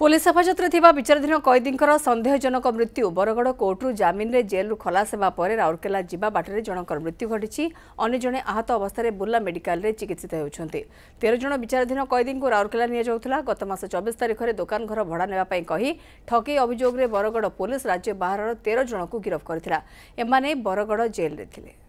police হেফাজতে থাকা বিচারাধীন কয়েদীঙ্কর সন্দেহজনক মৃত্যু বরগড় কোর্টর জামিনে জেলু খলাস হওয়া পরে রাউরকেলা যা বাটরে জনকর মৃত্যু ঘটিছে অন্য জনে আহত অবস্থায় বুর্লা মেডিকালে চিকিৎসিত হচ্ছেন তের জন বিচারাধীন কয়েদী রাউরকেলা নিয়ে যাওয়া গত মাস চবিশ তারিখে দোকান ঘর ভড়া নেওয়া কহি ঠকেই অভিযোগে বরগড় পুলিশ রাজ্য বাহারর তের জনক গিরফ করে এমানে বরগড় জেলে লে